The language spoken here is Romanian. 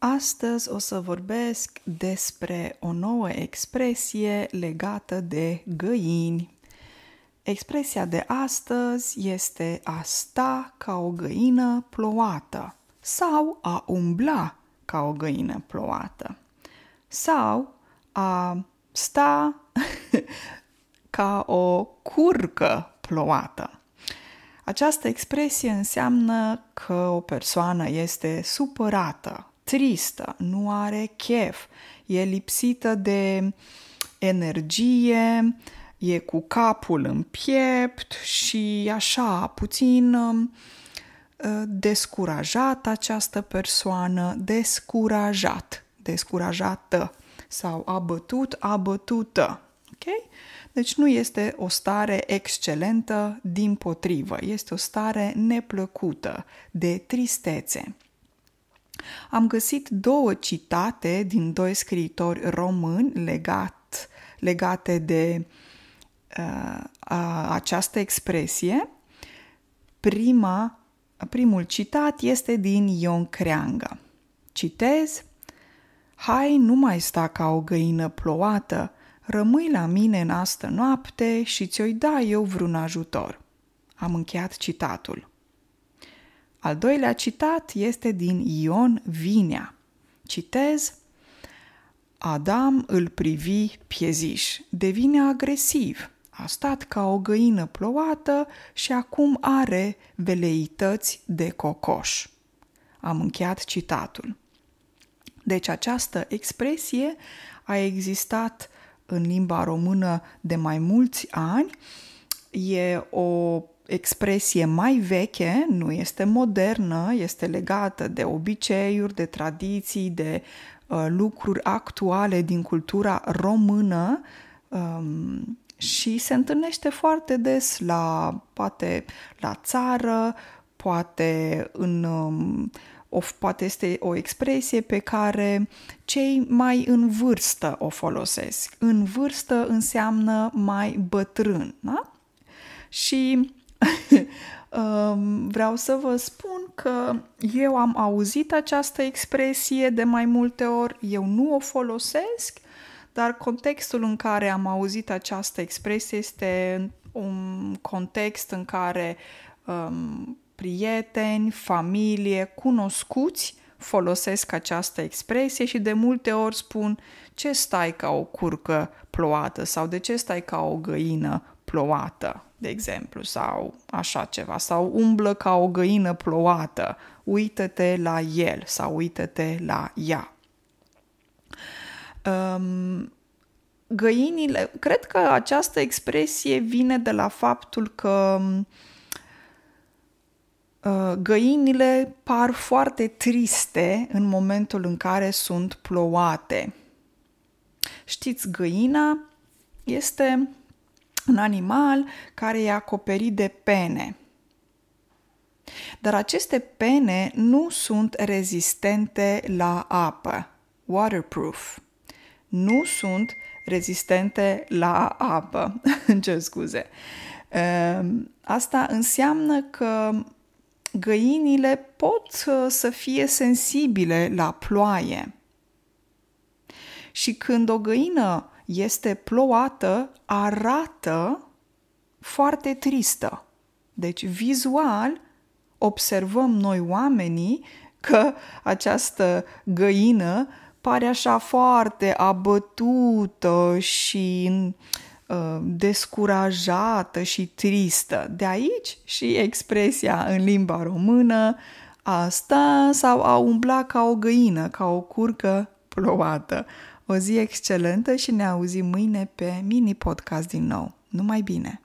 Astăzi o să vorbesc despre o nouă expresie legată de găini. Expresia de astăzi este a sta ca o găină plouată sau a umbla ca o găină plouată sau a sta ca o curcă plouată. Această expresie înseamnă că o persoană este supărată tristă, nu are chef, e lipsită de energie, e cu capul în piept și așa, puțin um, uh, descurajat această persoană, descurajat, descurajată sau abătut, abătută. Okay? Deci nu este o stare excelentă, din potrivă, este o stare neplăcută, de tristețe. Am găsit două citate din doi scriitori români legat, legate de uh, uh, această expresie. Prima, primul citat este din Ion Creangă. Citez. Hai, nu mai sta ca o găină plouată, rămâi la mine în astă noapte și ți-o da eu vreun ajutor. Am încheiat citatul. Al doilea citat este din Ion Vinea. Citez, Adam îl privi pieziș, devine agresiv, a stat ca o găină plouată și acum are veleități de cocoș. Am încheiat citatul. Deci această expresie a existat în limba română de mai mulți ani. E o expresie mai veche, nu este modernă, este legată de obiceiuri, de tradiții, de uh, lucruri actuale din cultura română um, și se întâlnește foarte des la, poate la țară, poate în... Um, o, poate este o expresie pe care cei mai în vârstă o folosesc. În vârstă înseamnă mai bătrân, da? Și vreau să vă spun că eu am auzit această expresie de mai multe ori, eu nu o folosesc, dar contextul în care am auzit această expresie este un context în care um, prieteni, familie, cunoscuți folosesc această expresie și de multe ori spun ce stai ca o curcă ploată sau de ce stai ca o găină plouată, de exemplu, sau așa ceva, sau umblă ca o găină plouată, uită-te la el sau uită-te la ea. Um, găinile, cred că această expresie vine de la faptul că uh, găinile par foarte triste în momentul în care sunt plouate. Știți, găina este un animal care e acoperit de pene. Dar aceste pene nu sunt rezistente la apă, waterproof. Nu sunt rezistente la apă, ce scuze. Ehm, asta înseamnă că găinile pot ă, să fie sensibile la ploaie. Și când o găină este plouată, arată foarte tristă. Deci, vizual, observăm noi oamenii că această găină pare așa foarte abătută și uh, descurajată și tristă. De aici și expresia în limba română asta sau a umbla ca o găină, ca o curcă plouată. O zi excelentă și ne auzim mâine pe mini-podcast din nou. Numai bine!